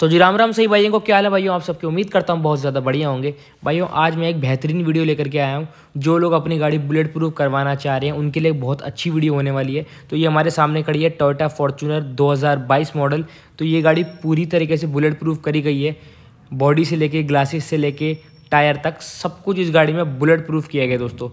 तो जी राम राम सही भाइयों को क्या है भाइयों आप सबकी उम्मीद करता हूँ बहुत ज़्यादा बढ़िया होंगे भाइयों आज मैं एक बेहतरीन वीडियो लेकर के आया हूँ जो लोग अपनी गाड़ी बुलेट प्रूफ करवाना चाह रहे हैं उनके लिए बहुत अच्छी वीडियो होने वाली है तो ये हमारे सामने खड़ी है टोयोटा फॉर्चूनर दो मॉडल तो ये गाड़ी पूरी तरीके से बुलेट प्रूफ करी गई है बॉडी से लेके ग्लासेस से लेके टायर तक सब कुछ इस गाड़ी में बुलेट प्रूफ किया गया दोस्तों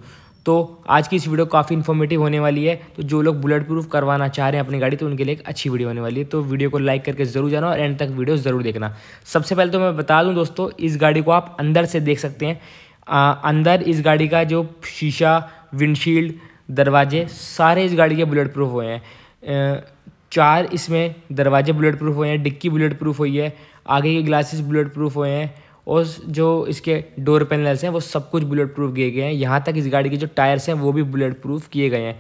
तो आज की इस वीडियो काफ़ी इन्फॉर्मेटिव होने वाली है तो जो लोग बुलेट प्रूफ करवाना चाह रहे हैं अपनी गाड़ी तो उनके लिए एक अच्छी वीडियो होने वाली है तो वीडियो को लाइक करके जरूर जाना और एंड तक वीडियो ज़रूर देखना सबसे पहले तो मैं बता दूँ दोस्तों इस गाड़ी को आप अंदर से देख सकते हैं आ, अंदर इस गाड़ी का जो शीशा विंडशील्ड दरवाजे सारे इस गाड़ी के बुलेट प्रूफ हुए हैं चार इसमें दरवाजे बुलेट प्रूफ हुए हैं डिक्की बुलेट प्रूफ हुई है आगे के ग्लासेस बुलेट प्रूफ हुए हैं और जो इसके डोर पैनल्स हैं वो सब कुछ बुलेट प्रूफ किए गए हैं यहाँ तक इस गाड़ी के जो टायर्स हैं वो भी बुलेट प्रूफ किए गए हैं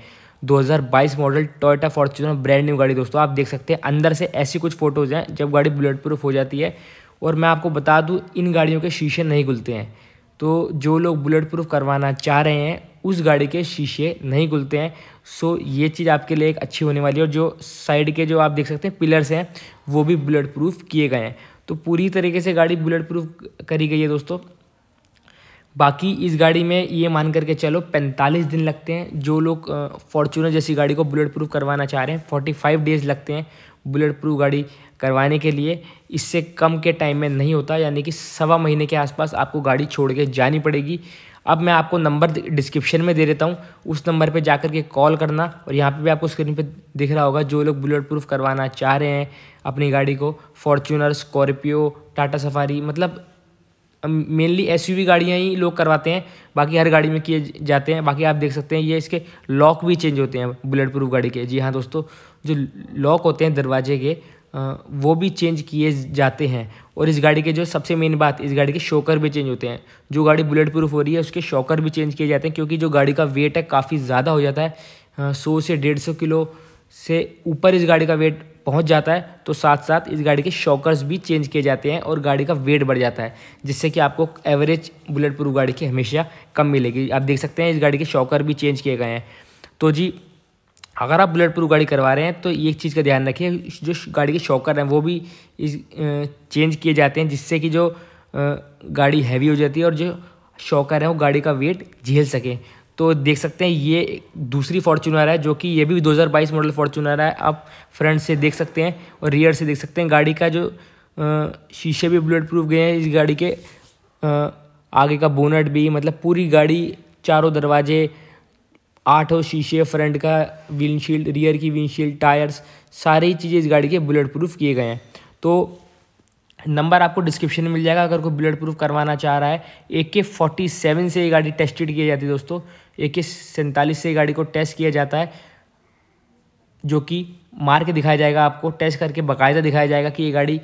2022 model Toyota Fortuner brand new गाड़ी दोस्तों आप देख सकते हैं अंदर से ऐसी कुछ फ़ोटोज़ हैं जब गाड़ी बुलेट प्रूफ हो जाती है और मैं आपको बता दूँ इन गाड़ियों के शीशे नहीं खुलते हैं तो जो लोग बुलेट प्रूफ करवाना चाह रहे हैं उस गाड़ी के शीशे नहीं खुलते हैं सो ये चीज़ आपके लिए एक अच्छी होने वाली है और जो साइड के जो आप देख सकते हैं पिलर्स हैं वो भी बुलेट प्रूफ किए गए हैं तो पूरी तरीके से गाड़ी बुलेट प्रूफ करी गई है दोस्तों बाकी इस गाड़ी में ये मान करके चलो 45 दिन लगते हैं जो लोग फॉर्चूनर जैसी गाड़ी को बुलेट प्रूफ करवाना चाह रहे हैं 45 डेज़ लगते हैं बुलेट प्रूफ गाड़ी करवाने के लिए इससे कम के टाइम में नहीं होता यानी कि सवा महीने के आसपास आपको गाड़ी छोड़ के जानी पड़ेगी अब मैं आपको नंबर डिस्क्रिप्शन में दे देता हूँ उस नंबर पर जा के कॉल करना और यहाँ पे भी आपको स्क्रीन पे दिख रहा होगा जो लोग बुलेट प्रूफ करवाना चाह रहे हैं अपनी गाड़ी को फॉर्चूनर स्कॉर्पियो टाटा सफारी मतलब मेनली एस यू गाड़ियाँ ही लोग करवाते हैं बाकी हर गाड़ी में किए जाते हैं बाकी आप देख सकते हैं ये इसके लॉक भी चेंज होते हैं बुलेट प्रूफ गाड़ी के जी हाँ दोस्तों जो लॉक होते हैं दरवाजे के वो भी चेंज किए जाते हैं और इस गाड़ी के जो सबसे मेन बात इस गाड़ी के शॉकर भी चेंज होते हैं जो गाड़ी बुलेट प्रूफ हो रही है उसके शॉकर भी चेंज किए जाते हैं क्योंकि जो गाड़ी का वेट है काफ़ी ज़्यादा हो जाता है सौ से डेढ़ सौ किलो से ऊपर इस गाड़ी का वेट पहुंच जाता है तो साथ साथ इस गाड़ी के शॉकर्स भी चेंज किए जाते हैं और गाड़ी का वेट बढ़ जाता है जिससे कि आपको एवरेज बुलेट प्रूफ गाड़ी की हमेशा कम मिलेगी आप देख सकते हैं इस गाड़ी के शॉकर भी चेंज किए गए हैं तो जी अगर आप बुलेट प्रूफ गाड़ी करवा रहे हैं तो ये चीज़ का ध्यान रखिए जो गाड़ी के शॉकर हैं वो भी इस चेंज किए जाते हैं जिससे कि जो गाड़ी हैवी हो जाती है और जो शॉकर है वो गाड़ी का वेट झेल सके तो देख सकते हैं ये दूसरी फॉर्चूनर है जो कि ये भी 2022 मॉडल फॉर्चूनर है आप फ्रंट से देख सकते हैं और रियर से देख सकते हैं गाड़ी का जो शीशे भी बुलेट प्रूफ गए हैं इस गाड़ी के आगे का बोनट भी मतलब पूरी गाड़ी चारों दरवाजे आठों शीशे फ्रंट का विंडशील्ड रियर की विंडशील्ड टायर्स सारी चीज़ें इस गाड़ी के बुलेट प्रूफ किए गए हैं तो नंबर आपको डिस्क्रिप्शन में मिल जाएगा अगर कोई बुलेट प्रूफ करवाना चाह रहा है ए के फोर्टी सेवन से ये गाड़ी टेस्टेड की जाती है दोस्तों ए के सैंतालीस से ये गाड़ी को टेस्ट किया जाता है जो कि मार के दिखाया जाएगा आपको टेस्ट करके बाकायदा दिखाया जाएगा कि ये गाड़ी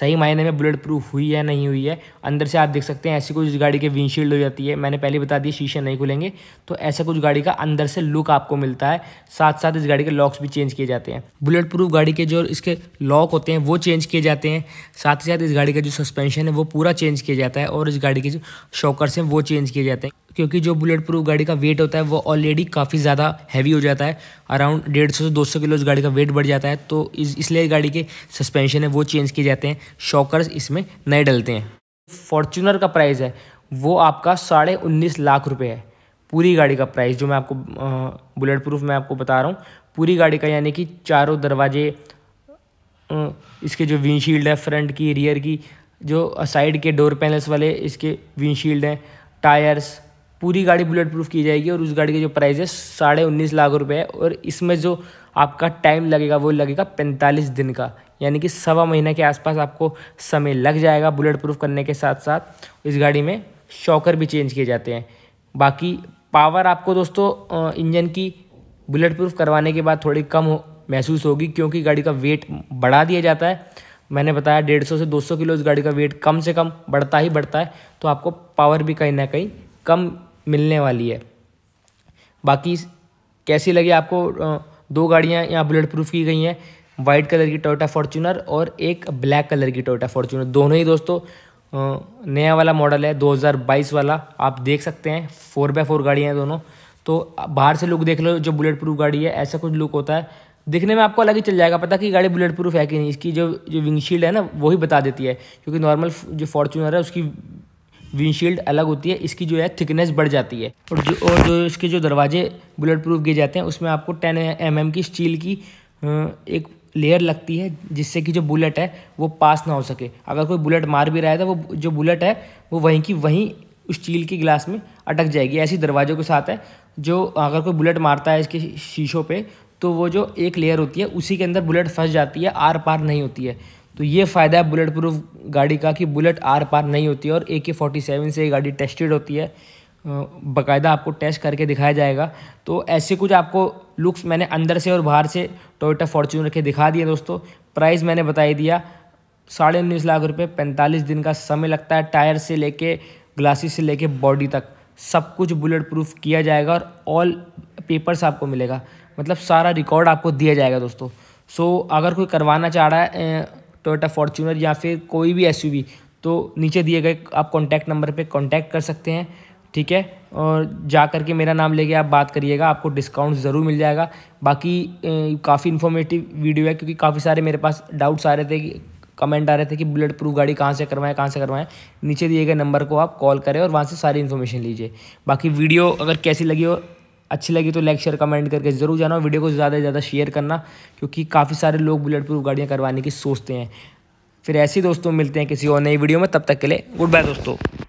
सही मायने में बुलेट प्रूफ हुई या नहीं हुई है अंदर से आप देख सकते हैं ऐसी कुछ गाड़ी के विंडशील्ड हो जाती है मैंने पहले बता दिया शीशे नहीं खुलेंगे तो ऐसा कुछ गाड़ी का अंदर से लुक आपको मिलता है साथ साथ इस गाड़ी के लॉक्स भी चेंज किए जाते हैं बुलेट प्रूफ गाड़ी के जो इसके लॉक होते हैं वो चेंज किए जाते हैं साथ ही साथ इस गाड़ी का जो सस्पेंशन है वो पूरा चेंज किया जाता है और इस गाड़ी के जो शॉकर्स हैं वो चेंज किए जाते हैं क्योंकि जो बुलेट प्रूफ गाड़ी का वेट होता है वो ऑलरेडी काफ़ी ज़्यादा हैवी हो जाता है अराउंड डेढ़ सौ से दो सौ किलो उस गाड़ी का वेट बढ़ जाता है तो इस इसलिए गाड़ी के सस्पेंशन है वो चेंज किए जाते हैं शॉकर्स इसमें नए डलते हैं फॉर्चूनर का प्राइस है वो आपका साढ़े उन्नीस लाख रुपये है पूरी गाड़ी का प्राइस जो मैं आपको बुलेट प्रूफ मैं आपको बता रहा हूँ पूरी गाड़ी का यानी कि चारों दरवाजे इसके जो विंडशील्ड है फ्रंट की रियर की जो साइड के डोर पैनल्स वाले इसके विंडशील्ड हैं टायर्स पूरी गाड़ी बुलेट प्रूफ की जाएगी और उस गाड़ी के जो प्राइस है साढ़े उन्नीस लाख रुपए है और इसमें जो आपका टाइम लगेगा वो लगेगा पैंतालीस दिन का यानी कि सवा महीना के आसपास आपको समय लग जाएगा बुलेट प्रूफ करने के साथ साथ इस गाड़ी में शॉकर भी चेंज किए जाते हैं बाकी पावर आपको दोस्तों इंजन की बुलेट प्रूफ करवाने के बाद थोड़ी कम हो, महसूस होगी क्योंकि गाड़ी का वेट बढ़ा दिया जाता है मैंने बताया डेढ़ सौ से दो सौ किलो इस गाड़ी का वेट कम से कम बढ़ता ही बढ़ता है तो आपको पावर भी कहीं ना कहीं कम मिलने वाली है बाकी कैसी लगी आपको दो गाड़ियाँ यहाँ बुलेट प्रूफ की गई हैं वाइट कलर की टोयोटा फॉर्चूनर और एक ब्लैक कलर की टोयोटा फॉर्चूनर दोनों ही दोस्तों नया वाला मॉडल है 2022 वाला आप देख सकते हैं फोर बाय फोर गाड़ियाँ हैं दोनों तो बाहर से लुक देख लो जो बुलेट प्रूफ गाड़ी है ऐसा कुछ लुक होता है दिखने में आपको अलग ही चल जाएगा पता कि गाड़ी बुलेट प्रूफ है कि नहीं इसकी जो जो विंगशील्ड है ना वही बता देती है क्योंकि नॉर्मल जो फॉर्चूनर है उसकी विंडशील्ड अलग होती है इसकी जो है थिकनेस बढ़ जाती है और जो और जो इसके जो दरवाजे बुलेट प्रूफ किए जाते हैं उसमें आपको टेन एम mm की स्टील की एक लेयर लगती है जिससे कि जो बुलेट है वो पास ना हो सके अगर कोई बुलेट मार भी रहा है तो वो जो बुलेट है वो वहीं की वहीं स्टील के ग्लास में अटक जाएगी ऐसी दरवाजों के साथ है जो अगर कोई बुलेट मारता है इसके शीशों पे तो वो जो एक लेयर होती है उसी के अंदर बुलेट फंस जाती है आर पार नहीं होती है तो ये फ़ायदा है बुलेट प्रूफ गाड़ी का कि बुलेट आर पार नहीं होती और ए के फोर्टी सेवन से ये गाड़ी टेस्टेड होती है बाकायदा आपको टेस्ट करके दिखाया जाएगा तो ऐसे कुछ आपको लुक्स मैंने अंदर से और बाहर से टोयोटा फॉर्चूनर के दिखा दिए दोस्तों प्राइस मैंने बताई दिया साढ़े उन्नीस लाख रुपये पैंतालीस दिन का समय लगता है टायर से लेके ग्लासेस से लेके बॉडी तक सब कुछ बुलेट प्रूफ किया जाएगा और ऑल पेपर्स आपको मिलेगा मतलब सारा रिकॉर्ड आपको दिया जाएगा दोस्तों सो so, अगर कोई करवाना चाह रहा है टोयोटा फॉर्चूनर या फिर कोई भी एस तो नीचे दिए गए आप कॉन्टैक्ट नंबर पर कॉन्टैक्ट कर सकते हैं ठीक है और जा कर के मेरा नाम लेके आप बात करिएगा आपको डिस्काउंट ज़रूर मिल जाएगा बाकी काफ़ी इन्फॉर्मेटिव वीडियो है क्योंकि काफ़ी सारे मेरे पास डाउट्स आ रहे थे कि कमेंट आ रहे थे कि बुलेट प्रूफ गाड़ी कहाँ से करवाएं कहाँ से करवाएं नीचे दिए गए नंबर को आप कॉल करें और वहाँ से सारी इन्फॉर्मेशन लीजिए बाकी वीडियो अगर कैसी लगी हो अच्छी लगी तो लाइक शेयर कमेंट करके ज़रूर जाना वीडियो को ज़्यादा से ज़्यादा शेयर करना क्योंकि काफ़ी सारे लोग बुलेट प्रूफ गाड़ियाँ करवाने की सोचते हैं फिर ऐसे ही दोस्तों मिलते हैं किसी और नई वीडियो में तब तक के लिए गुड बाय दोस्तों